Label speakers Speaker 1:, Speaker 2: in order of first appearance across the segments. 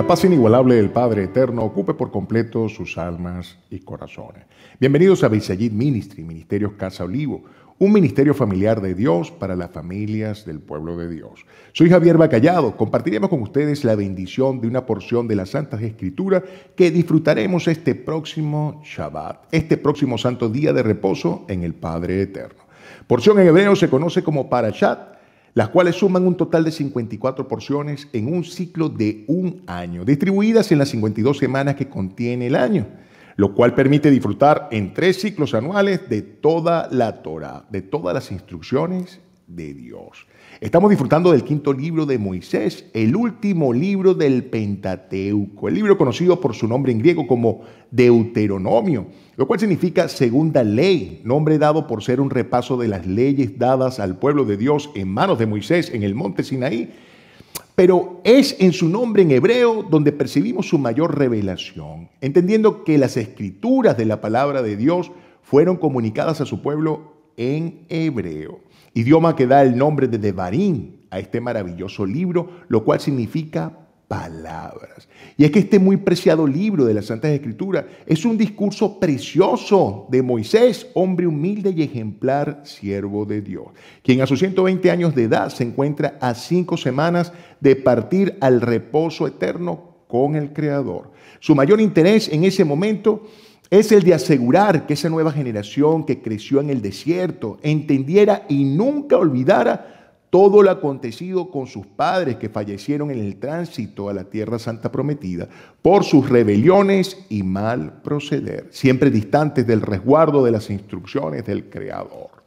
Speaker 1: la paz inigualable del Padre Eterno ocupe por completo sus almas y corazones. Bienvenidos a Beisayid Ministry, Ministerios Casa Olivo, un ministerio familiar de Dios para las familias del pueblo de Dios. Soy Javier Bacallado, compartiremos con ustedes la bendición de una porción de las Santas Escrituras que disfrutaremos este próximo Shabbat, este próximo santo día de reposo en el Padre Eterno. Porción en hebreo se conoce como Parashat las cuales suman un total de 54 porciones en un ciclo de un año, distribuidas en las 52 semanas que contiene el año, lo cual permite disfrutar en tres ciclos anuales de toda la Torah, de todas las instrucciones Dios. Estamos disfrutando del quinto libro de Moisés, el último libro del Pentateuco, el libro conocido por su nombre en griego como Deuteronomio, lo cual significa segunda ley, nombre dado por ser un repaso de las leyes dadas al pueblo de Dios en manos de Moisés en el monte Sinaí, pero es en su nombre en hebreo donde percibimos su mayor revelación, entendiendo que las escrituras de la palabra de Dios fueron comunicadas a su pueblo en hebreo idioma que da el nombre de Devarim a este maravilloso libro, lo cual significa palabras. Y es que este muy preciado libro de las Santas Escrituras es un discurso precioso de Moisés, hombre humilde y ejemplar siervo de Dios, quien a sus 120 años de edad se encuentra a cinco semanas de partir al reposo eterno con el Creador. Su mayor interés en ese momento es el de asegurar que esa nueva generación que creció en el desierto entendiera y nunca olvidara todo lo acontecido con sus padres que fallecieron en el tránsito a la tierra santa prometida por sus rebeliones y mal proceder, siempre distantes del resguardo de las instrucciones del Creador.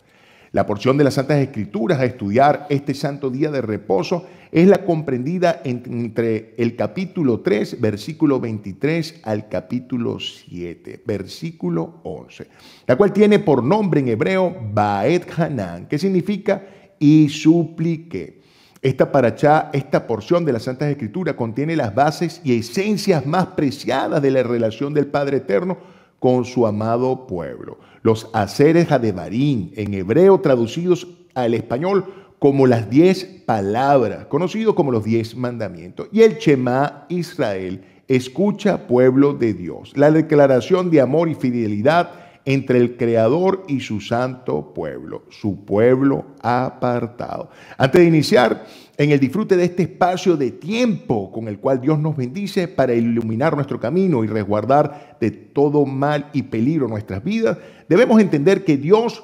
Speaker 1: La porción de las Santas Escrituras a estudiar este santo día de reposo es la comprendida entre el capítulo 3, versículo 23 al capítulo 7, versículo 11, la cual tiene por nombre en hebreo Baet Hanan, que significa y suplique. Esta paracha, esta porción de las Santas Escrituras contiene las bases y esencias más preciadas de la relación del Padre Eterno con su amado pueblo. Los haceres Hadebarim, en hebreo traducidos al español como las diez palabras, conocidos como los diez mandamientos. Y el Chema Israel, escucha pueblo de Dios. La declaración de amor y fidelidad entre el Creador y su santo pueblo, su pueblo apartado. Antes de iniciar en el disfrute de este espacio de tiempo con el cual Dios nos bendice para iluminar nuestro camino y resguardar de todo mal y peligro nuestras vidas, debemos entender que Dios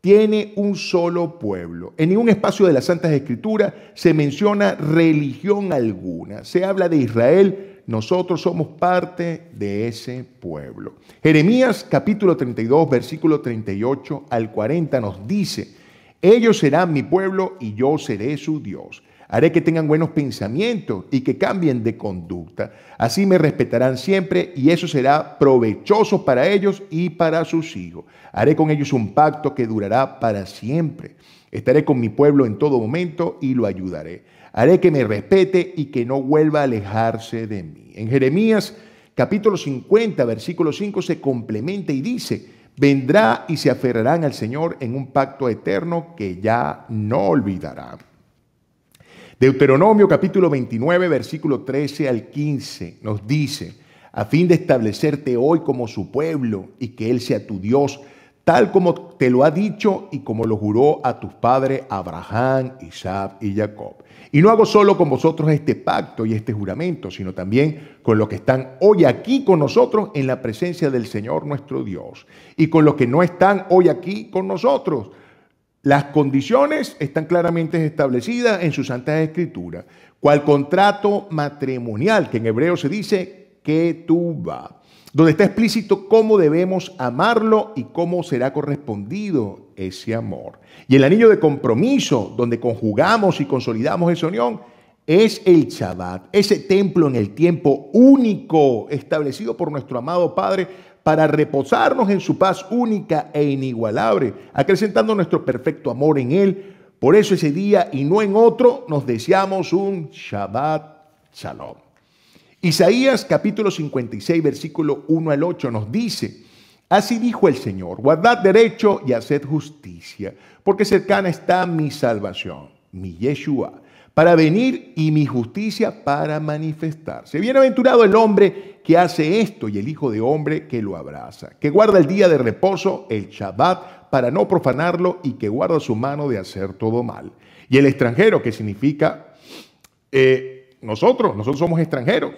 Speaker 1: tiene un solo pueblo. En ningún espacio de las Santas Escrituras se menciona religión alguna. Se habla de Israel nosotros somos parte de ese pueblo. Jeremías capítulo 32, versículo 38 al 40 nos dice, ellos serán mi pueblo y yo seré su Dios. Haré que tengan buenos pensamientos y que cambien de conducta. Así me respetarán siempre y eso será provechoso para ellos y para sus hijos. Haré con ellos un pacto que durará para siempre. Estaré con mi pueblo en todo momento y lo ayudaré haré que me respete y que no vuelva a alejarse de mí. En Jeremías capítulo 50, versículo 5 se complementa y dice, vendrá y se aferrarán al Señor en un pacto eterno que ya no olvidará. Deuteronomio capítulo 29, versículo 13 al 15 nos dice, a fin de establecerte hoy como su pueblo y que Él sea tu Dios, tal como te lo ha dicho y como lo juró a tus padres Abraham, Isaac y Jacob. Y no hago solo con vosotros este pacto y este juramento, sino también con los que están hoy aquí con nosotros en la presencia del Señor nuestro Dios y con los que no están hoy aquí con nosotros. Las condiciones están claramente establecidas en su Santa Escritura, cual contrato matrimonial, que en hebreo se dice que tú vas donde está explícito cómo debemos amarlo y cómo será correspondido ese amor. Y el anillo de compromiso, donde conjugamos y consolidamos esa unión, es el Shabbat, ese templo en el tiempo único establecido por nuestro amado Padre para reposarnos en su paz única e inigualable, acrecentando nuestro perfecto amor en Él. Por eso ese día y no en otro nos deseamos un Shabbat Shalom. Isaías capítulo 56, versículo 1 al 8 nos dice, así dijo el Señor, guardad derecho y haced justicia, porque cercana está mi salvación, mi Yeshua, para venir y mi justicia para manifestarse. Bienaventurado el hombre que hace esto y el Hijo de Hombre que lo abraza, que guarda el día de reposo, el Shabbat, para no profanarlo y que guarda su mano de hacer todo mal. Y el extranjero, que significa... Eh, nosotros, nosotros somos extranjeros.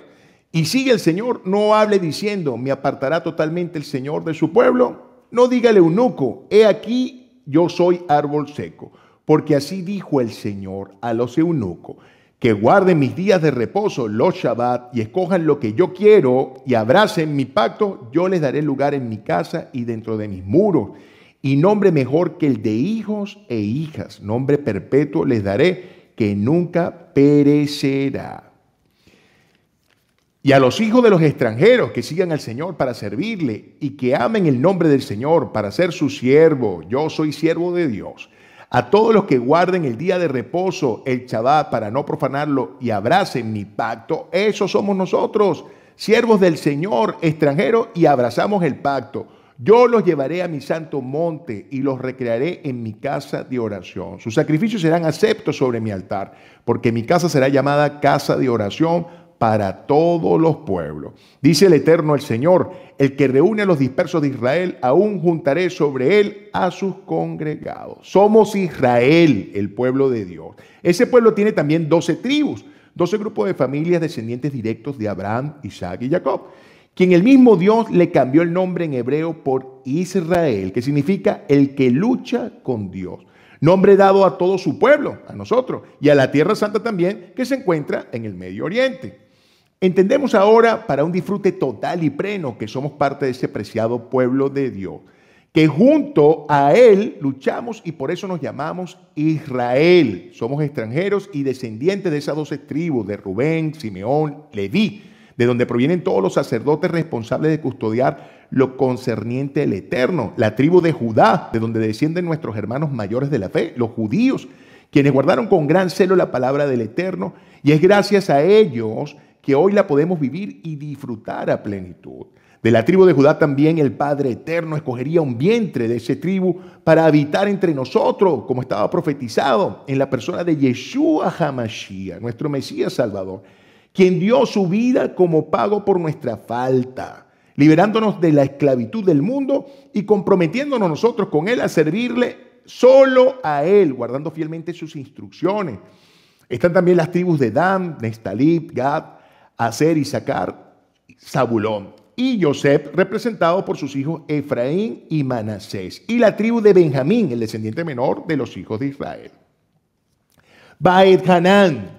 Speaker 1: Y sigue el Señor, no hable diciendo, me apartará totalmente el Señor de su pueblo. No diga el eunuco, he aquí, yo soy árbol seco. Porque así dijo el Señor a los eunucos, que guarden mis días de reposo, los Shabbat, y escojan lo que yo quiero y abracen mi pacto, yo les daré lugar en mi casa y dentro de mis muros. Y nombre mejor que el de hijos e hijas, nombre perpetuo les daré que nunca perecerá. Y a los hijos de los extranjeros que sigan al Señor para servirle y que amen el nombre del Señor para ser su siervo. Yo soy siervo de Dios. A todos los que guarden el día de reposo, el Shabbat, para no profanarlo y abracen mi pacto, esos somos nosotros, siervos del Señor, extranjero y abrazamos el pacto. Yo los llevaré a mi santo monte y los recrearé en mi casa de oración. Sus sacrificios serán aceptos sobre mi altar, porque mi casa será llamada casa de oración para todos los pueblos. Dice el Eterno el Señor, el que reúne a los dispersos de Israel, aún juntaré sobre él a sus congregados. Somos Israel, el pueblo de Dios. Ese pueblo tiene también doce tribus, doce grupos de familias descendientes directos de Abraham, Isaac y Jacob quien el mismo Dios le cambió el nombre en hebreo por Israel, que significa el que lucha con Dios. Nombre dado a todo su pueblo, a nosotros, y a la Tierra Santa también, que se encuentra en el Medio Oriente. Entendemos ahora, para un disfrute total y pleno, que somos parte de ese preciado pueblo de Dios, que junto a Él luchamos y por eso nos llamamos Israel. Somos extranjeros y descendientes de esas doce tribus, de Rubén, Simeón, Leví de donde provienen todos los sacerdotes responsables de custodiar lo concerniente al Eterno, la tribu de Judá, de donde descienden nuestros hermanos mayores de la fe, los judíos, quienes guardaron con gran celo la palabra del Eterno, y es gracias a ellos que hoy la podemos vivir y disfrutar a plenitud. De la tribu de Judá también el Padre Eterno escogería un vientre de esa tribu para habitar entre nosotros, como estaba profetizado en la persona de Yeshua Hamashiach, nuestro Mesías Salvador quien dio su vida como pago por nuestra falta, liberándonos de la esclavitud del mundo y comprometiéndonos nosotros con Él a servirle solo a Él, guardando fielmente sus instrucciones. Están también las tribus de Dan, Nestalib, Gad, Aser, Sacar, Zabulón y Joseph, representados por sus hijos Efraín y Manasés, y la tribu de Benjamín, el descendiente menor de los hijos de Israel. Baed Hanán,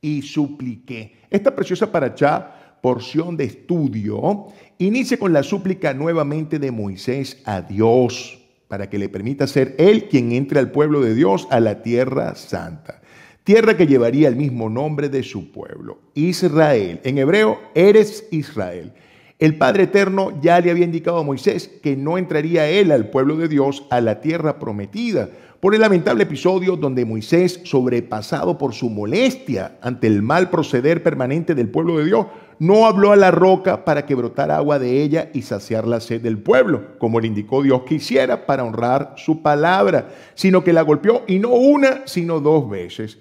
Speaker 1: y supliqué. Esta preciosa paracha, porción de estudio, inicia con la súplica nuevamente de Moisés a Dios para que le permita ser él quien entre al pueblo de Dios a la tierra santa, tierra que llevaría el mismo nombre de su pueblo, Israel. En hebreo, eres Israel. El Padre Eterno ya le había indicado a Moisés que no entraría él al pueblo de Dios a la tierra prometida, por el lamentable episodio donde Moisés, sobrepasado por su molestia ante el mal proceder permanente del pueblo de Dios, no habló a la roca para que brotara agua de ella y saciar la sed del pueblo, como le indicó Dios que hiciera para honrar su palabra, sino que la golpeó y no una, sino dos veces.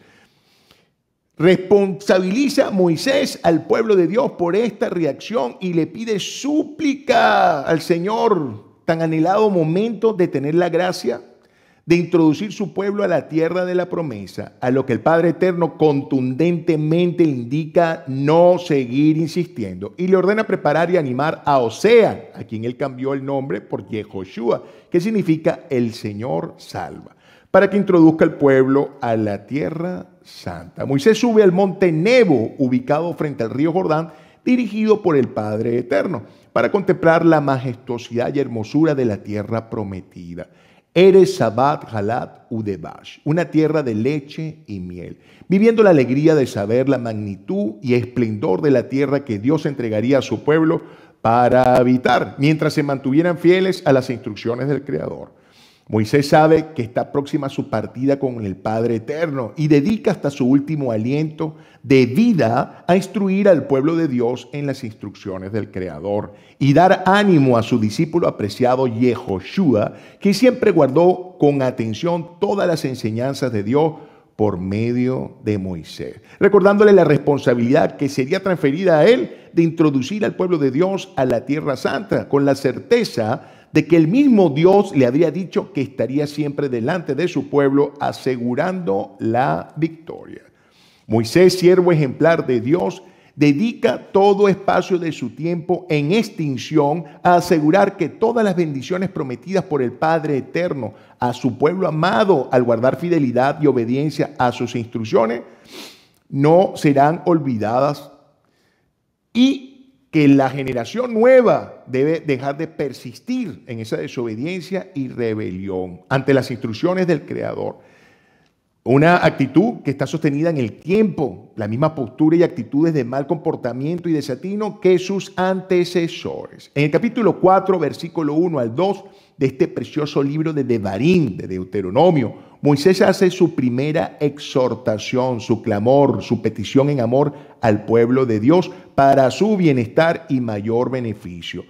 Speaker 1: Responsabiliza Moisés al pueblo de Dios por esta reacción y le pide súplica al Señor, tan anhelado momento de tener la gracia de introducir su pueblo a la tierra de la promesa, a lo que el Padre Eterno contundentemente indica no seguir insistiendo y le ordena preparar y animar a Osea, a quien él cambió el nombre por Yehoshua, que significa el Señor salva, para que introduzca el pueblo a la tierra santa. Moisés sube al monte Nebo, ubicado frente al río Jordán, dirigido por el Padre Eterno, para contemplar la majestuosidad y hermosura de la tierra prometida. Eres Sabat u Udebash, una tierra de leche y miel, viviendo la alegría de saber la magnitud y esplendor de la tierra que Dios entregaría a su pueblo para habitar, mientras se mantuvieran fieles a las instrucciones del Creador. Moisés sabe que está próxima a su partida con el Padre Eterno y dedica hasta su último aliento de vida a instruir al pueblo de Dios en las instrucciones del Creador y dar ánimo a su discípulo apreciado Yehoshua, que siempre guardó con atención todas las enseñanzas de Dios por medio de Moisés, recordándole la responsabilidad que sería transferida a él de introducir al pueblo de Dios a la tierra santa, con la certeza de que el mismo Dios le habría dicho que estaría siempre delante de su pueblo asegurando la victoria. Moisés, siervo ejemplar de Dios, dedica todo espacio de su tiempo en extinción a asegurar que todas las bendiciones prometidas por el Padre Eterno a su pueblo amado al guardar fidelidad y obediencia a sus instrucciones no serán olvidadas y que la generación nueva debe dejar de persistir en esa desobediencia y rebelión ante las instrucciones del Creador. Una actitud que está sostenida en el tiempo, la misma postura y actitudes de mal comportamiento y desatino que sus antecesores. En el capítulo 4, versículo 1 al 2 de este precioso libro de Devarim, de Deuteronomio, Moisés hace su primera exhortación, su clamor, su petición en amor al pueblo de Dios para su bienestar y mayor beneficio,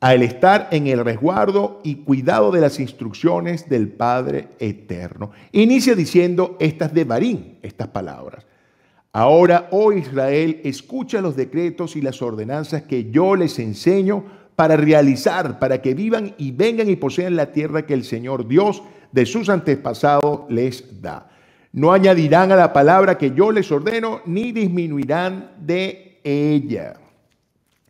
Speaker 1: al estar en el resguardo y cuidado de las instrucciones del Padre Eterno. Inicia diciendo estas de Barín, estas palabras. Ahora, oh Israel, escucha los decretos y las ordenanzas que yo les enseño para realizar, para que vivan y vengan y posean la tierra que el Señor Dios de sus antepasados les da. No añadirán a la palabra que yo les ordeno, ni disminuirán de ella.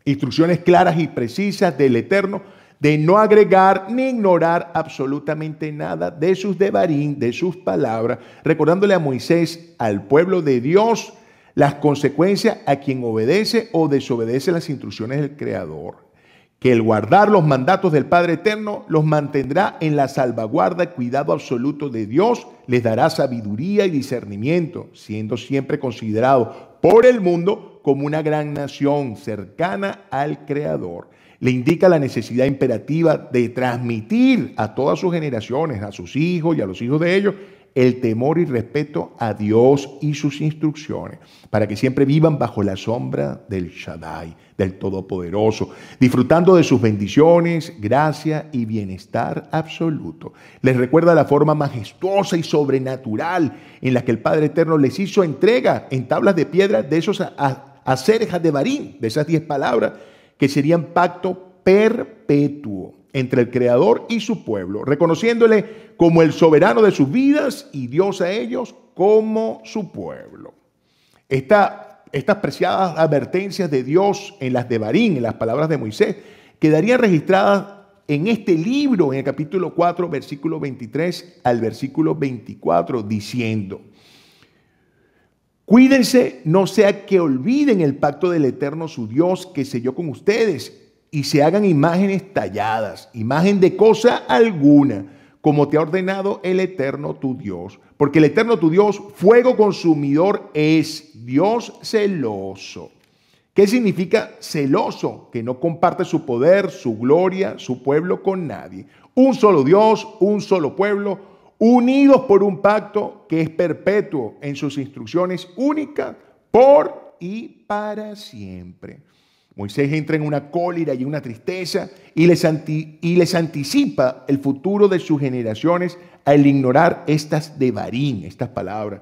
Speaker 1: Instrucciones claras y precisas del Eterno de no agregar ni ignorar absolutamente nada de sus devarín, de sus palabras, recordándole a Moisés, al pueblo de Dios, las consecuencias a quien obedece o desobedece las instrucciones del Creador que el guardar los mandatos del Padre Eterno los mantendrá en la salvaguarda y cuidado absoluto de Dios, les dará sabiduría y discernimiento, siendo siempre considerado por el mundo como una gran nación cercana al Creador, le indica la necesidad imperativa de transmitir a todas sus generaciones, a sus hijos y a los hijos de ellos, el temor y respeto a Dios y sus instrucciones, para que siempre vivan bajo la sombra del Shaddai, del Todopoderoso, disfrutando de sus bendiciones, gracia y bienestar absoluto. Les recuerda la forma majestuosa y sobrenatural en la que el Padre Eterno les hizo entrega en tablas de piedra de esos hacer Barín, de esas diez palabras, que serían pacto perpetuo entre el Creador y su pueblo, reconociéndole como el soberano de sus vidas y Dios a ellos como su pueblo. estas preciadas advertencias de Dios en las de Barín, en las palabras de Moisés, quedarían registradas en este libro, en el capítulo 4, versículo 23 al versículo 24, diciendo, Cuídense, no sea que olviden el pacto del Eterno su Dios que selló con ustedes y se hagan imágenes talladas, imagen de cosa alguna, como te ha ordenado el Eterno tu Dios. Porque el Eterno tu Dios, fuego consumidor, es Dios celoso. ¿Qué significa celoso? Que no comparte su poder, su gloria, su pueblo con nadie. Un solo Dios, un solo pueblo, unidos por un pacto que es perpetuo en sus instrucciones únicas por y para siempre. Moisés entra en una cólera y una tristeza y les, y les anticipa el futuro de sus generaciones al ignorar estas de estas palabras.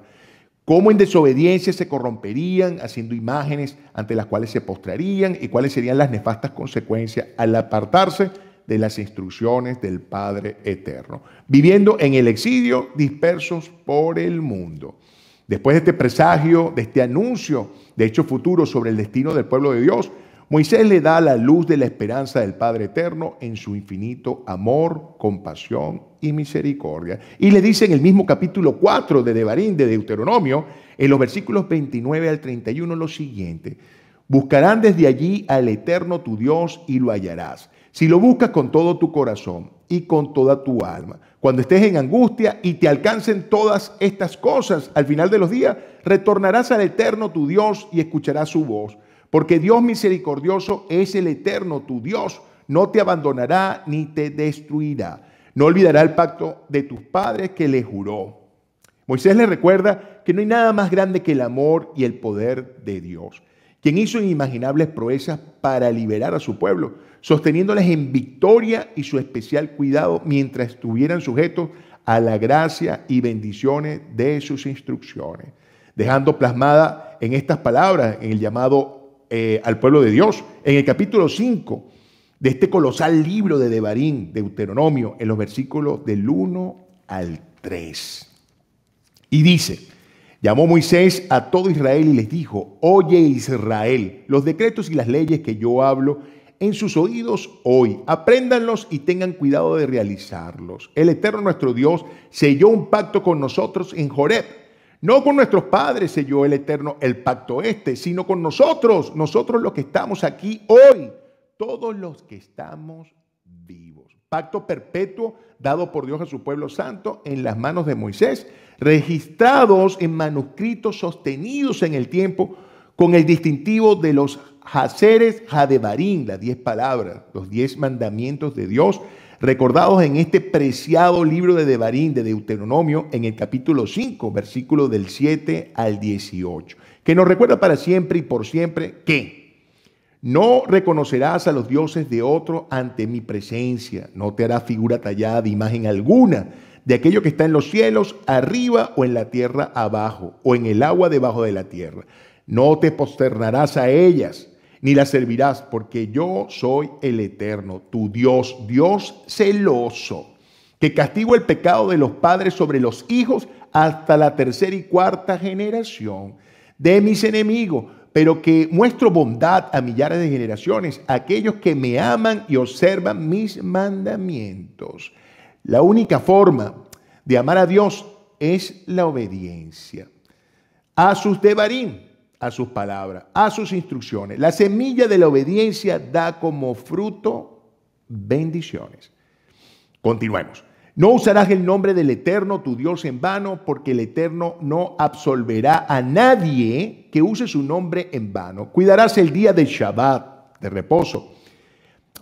Speaker 1: Cómo en desobediencia se corromperían haciendo imágenes ante las cuales se postrarían y cuáles serían las nefastas consecuencias al apartarse de las instrucciones del Padre Eterno, viviendo en el exilio, dispersos por el mundo. Después de este presagio, de este anuncio de hecho futuro sobre el destino del pueblo de Dios, Moisés le da la luz de la esperanza del Padre Eterno en su infinito amor, compasión y misericordia. Y le dice en el mismo capítulo 4 de Devarín, de Deuteronomio, en los versículos 29 al 31 lo siguiente. Buscarán desde allí al Eterno tu Dios y lo hallarás si lo buscas con todo tu corazón y con toda tu alma, cuando estés en angustia y te alcancen todas estas cosas, al final de los días retornarás al Eterno tu Dios y escucharás su voz. Porque Dios misericordioso es el Eterno tu Dios, no te abandonará ni te destruirá. No olvidará el pacto de tus padres que le juró. Moisés le recuerda que no hay nada más grande que el amor y el poder de Dios, quien hizo inimaginables proezas para liberar a su pueblo sosteniéndoles en victoria y su especial cuidado mientras estuvieran sujetos a la gracia y bendiciones de sus instrucciones, dejando plasmada en estas palabras, en el llamado eh, al pueblo de Dios, en el capítulo 5 de este colosal libro de Devarín, Deuteronomio, en los versículos del 1 al 3. Y dice, Llamó Moisés a todo Israel y les dijo, oye Israel, los decretos y las leyes que yo hablo en sus oídos hoy. Apréndanlos y tengan cuidado de realizarlos. El Eterno nuestro Dios selló un pacto con nosotros en Joreb. No con nuestros padres selló el Eterno el pacto este, sino con nosotros, nosotros los que estamos aquí hoy, todos los que estamos vivos. Pacto perpetuo dado por Dios a su pueblo santo en las manos de Moisés, registrados en manuscritos sostenidos en el tiempo con el distintivo de los Haceres Jadebarín, las diez palabras, los diez mandamientos de Dios, recordados en este preciado libro de Devarín, de Deuteronomio, en el capítulo 5, versículo del 7 al 18, que nos recuerda para siempre y por siempre que no reconocerás a los dioses de otro ante mi presencia, no te hará figura tallada de imagen alguna de aquello que está en los cielos, arriba o en la tierra abajo, o en el agua debajo de la tierra no te posternarás a ellas, ni las servirás, porque yo soy el eterno, tu Dios, Dios celoso, que castigo el pecado de los padres sobre los hijos hasta la tercera y cuarta generación de mis enemigos, pero que muestro bondad a millares de generaciones, aquellos que me aman y observan mis mandamientos. La única forma de amar a Dios es la obediencia. A sus devarim, a sus palabras, a sus instrucciones. La semilla de la obediencia da como fruto bendiciones. Continuemos. No usarás el nombre del Eterno, tu Dios, en vano, porque el Eterno no absolverá a nadie que use su nombre en vano. Cuidarás el día de Shabbat, de reposo,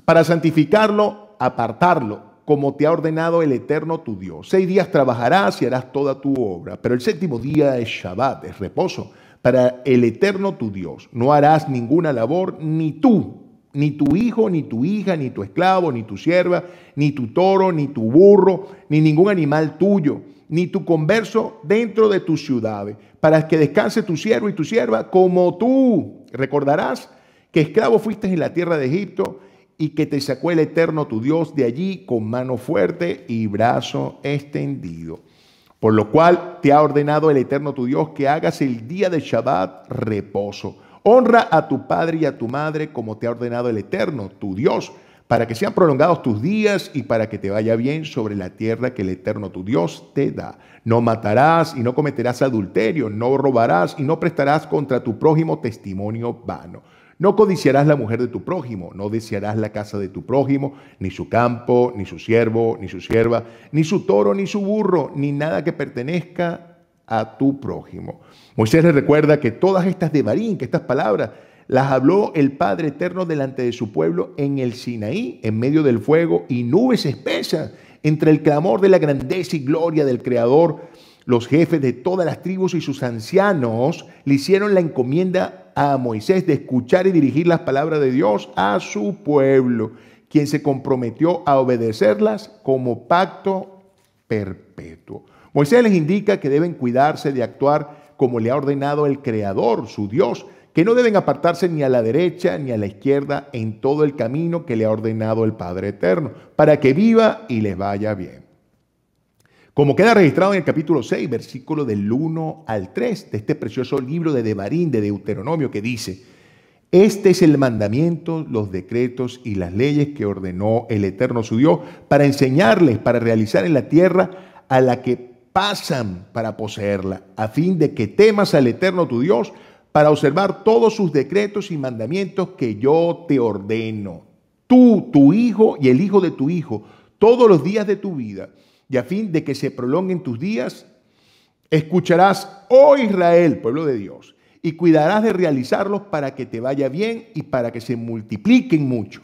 Speaker 1: para santificarlo, apartarlo, como te ha ordenado el Eterno tu Dios. Seis días trabajarás y harás toda tu obra, pero el séptimo día es Shabbat, es reposo para el eterno tu Dios. No harás ninguna labor, ni tú, ni tu hijo, ni tu hija, ni tu esclavo, ni tu sierva, ni tu toro, ni tu burro, ni ningún animal tuyo, ni tu converso dentro de tu ciudad. para que descanse tu siervo y tu sierva como tú. Recordarás que esclavo fuiste en la tierra de Egipto y que te sacó el eterno tu Dios de allí con mano fuerte y brazo extendido. Por lo cual te ha ordenado el Eterno tu Dios que hagas el día de Shabbat reposo. Honra a tu padre y a tu madre como te ha ordenado el Eterno tu Dios, para que sean prolongados tus días y para que te vaya bien sobre la tierra que el Eterno tu Dios te da. No matarás y no cometerás adulterio, no robarás y no prestarás contra tu prójimo testimonio vano. No codiciarás la mujer de tu prójimo, no desearás la casa de tu prójimo, ni su campo, ni su siervo, ni su sierva, ni su toro, ni su burro, ni nada que pertenezca a tu prójimo. Moisés le recuerda que todas estas de Barín, que estas palabras, las habló el Padre Eterno delante de su pueblo en el Sinaí, en medio del fuego y nubes espesas, entre el clamor de la grandeza y gloria del Creador los jefes de todas las tribus y sus ancianos le hicieron la encomienda a Moisés de escuchar y dirigir las palabras de Dios a su pueblo, quien se comprometió a obedecerlas como pacto perpetuo. Moisés les indica que deben cuidarse de actuar como le ha ordenado el Creador, su Dios, que no deben apartarse ni a la derecha ni a la izquierda en todo el camino que le ha ordenado el Padre Eterno, para que viva y les vaya bien como queda registrado en el capítulo 6, versículo del 1 al 3 de este precioso libro de Devarín, de Deuteronomio, que dice, este es el mandamiento, los decretos y las leyes que ordenó el Eterno su Dios para enseñarles, para realizar en la tierra a la que pasan para poseerla, a fin de que temas al Eterno tu Dios para observar todos sus decretos y mandamientos que yo te ordeno. Tú, tu hijo y el hijo de tu hijo, todos los días de tu vida, y a fin de que se prolonguen tus días, escucharás, oh Israel, pueblo de Dios, y cuidarás de realizarlos para que te vaya bien y para que se multipliquen mucho.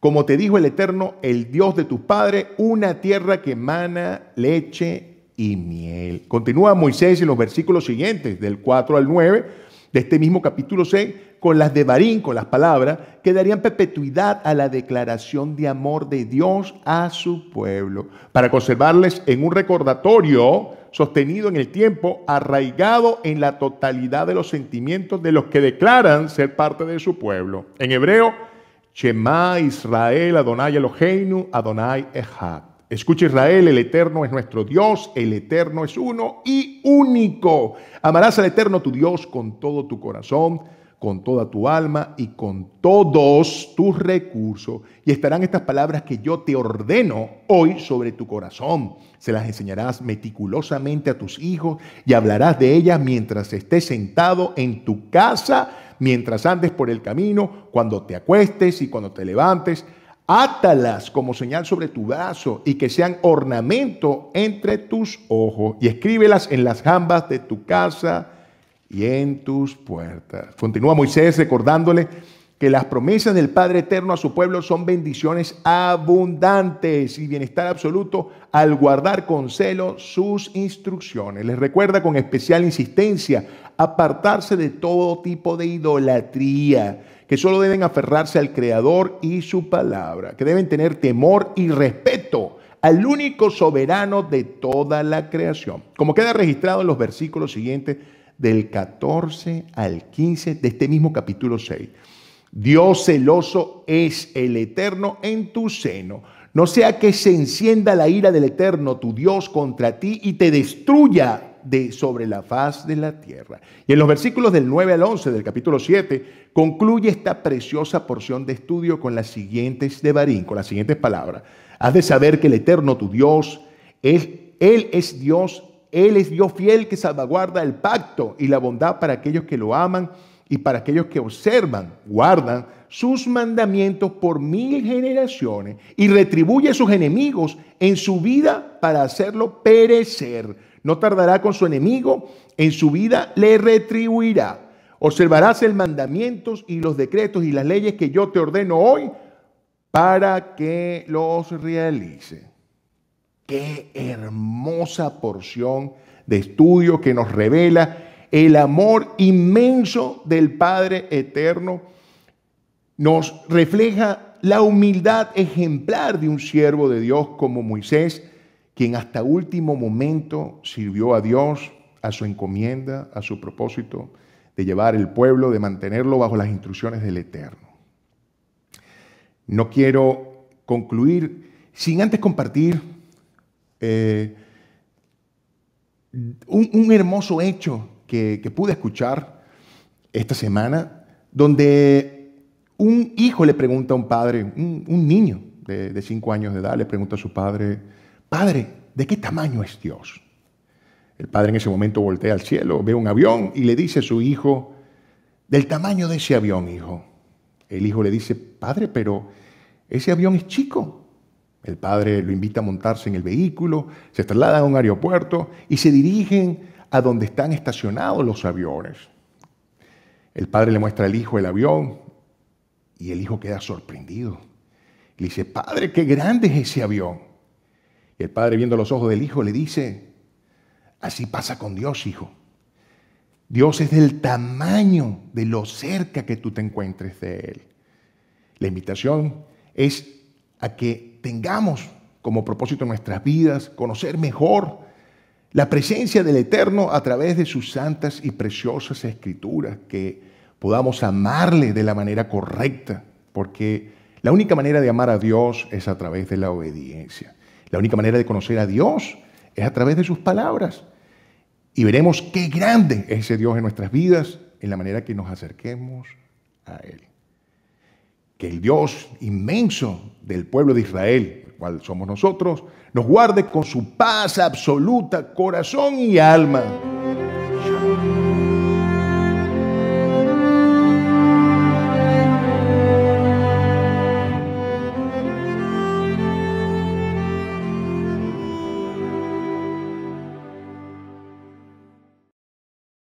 Speaker 1: Como te dijo el Eterno, el Dios de tus padres, una tierra que emana leche y miel. Continúa Moisés en los versículos siguientes, del 4 al 9 de este mismo capítulo C, con las de Barín, con las palabras que darían perpetuidad a la declaración de amor de Dios a su pueblo, para conservarles en un recordatorio sostenido en el tiempo, arraigado en la totalidad de los sentimientos de los que declaran ser parte de su pueblo. En hebreo, Shema Israel Adonai Eloheinu Adonai Echad. Escucha Israel, el Eterno es nuestro Dios, el Eterno es uno y único. Amarás al Eterno tu Dios con todo tu corazón, con toda tu alma y con todos tus recursos. Y estarán estas palabras que yo te ordeno hoy sobre tu corazón. Se las enseñarás meticulosamente a tus hijos y hablarás de ellas mientras estés sentado en tu casa, mientras andes por el camino, cuando te acuestes y cuando te levantes Átalas como señal sobre tu brazo y que sean ornamento entre tus ojos y escríbelas en las jambas de tu casa y en tus puertas. Continúa Moisés recordándole que las promesas del Padre Eterno a su pueblo son bendiciones abundantes y bienestar absoluto al guardar con celo sus instrucciones. Les recuerda con especial insistencia apartarse de todo tipo de idolatría, que solo deben aferrarse al Creador y su palabra, que deben tener temor y respeto al único soberano de toda la creación. Como queda registrado en los versículos siguientes del 14 al 15 de este mismo capítulo 6. Dios celoso es el eterno en tu seno. No sea que se encienda la ira del eterno, tu Dios, contra ti y te destruya de sobre la faz de la tierra. Y en los versículos del 9 al 11 del capítulo 7 concluye esta preciosa porción de estudio con las siguientes de Barín, con las siguientes palabras. Has de saber que el eterno tu Dios él es Dios, él es Dios fiel que salvaguarda el pacto y la bondad para aquellos que lo aman y para aquellos que observan, guardan sus mandamientos por mil generaciones y retribuye a sus enemigos en su vida para hacerlo perecer. No tardará con su enemigo, en su vida le retribuirá. Observarás el mandamiento y los decretos y las leyes que yo te ordeno hoy para que los realice. Qué hermosa porción de estudio que nos revela el amor inmenso del Padre Eterno nos refleja la humildad ejemplar de un siervo de Dios como Moisés, quien hasta último momento sirvió a Dios, a su encomienda, a su propósito de llevar el pueblo, de mantenerlo bajo las instrucciones del Eterno. No quiero concluir sin antes compartir eh, un hermoso hecho que, pude escuchar esta semana, donde un hijo le pregunta a un padre, un, niño de, cinco años de edad, le pregunta a su padre, padre, ¿de qué tamaño es Dios? El padre en ese momento voltea al cielo, ve un avión y le dice a su hijo, del tamaño de ese avión, hijo. El hijo le dice, padre, pero ese avión es chico, el padre lo invita a montarse en el vehículo, se traslada a un aeropuerto y se dirigen a donde están estacionados los aviones. El padre le muestra al hijo el avión y el hijo queda sorprendido. Le dice, padre, qué grande es ese avión. Y el padre viendo los ojos del hijo le dice, así pasa con Dios, hijo. Dios es del tamaño de lo cerca que tú te encuentres de Él. La invitación es a que tengamos como propósito en nuestras vidas conocer mejor la presencia del Eterno a través de sus santas y preciosas escrituras, que podamos amarle de la manera correcta, porque la única manera de amar a Dios es a través de la obediencia. La única manera de conocer a Dios es a través de sus palabras. Y veremos qué grande es ese Dios en nuestras vidas, en la manera que nos acerquemos a Él. Que el Dios inmenso del pueblo de Israel, cual somos nosotros, nos guarde con su paz absoluta, corazón y alma.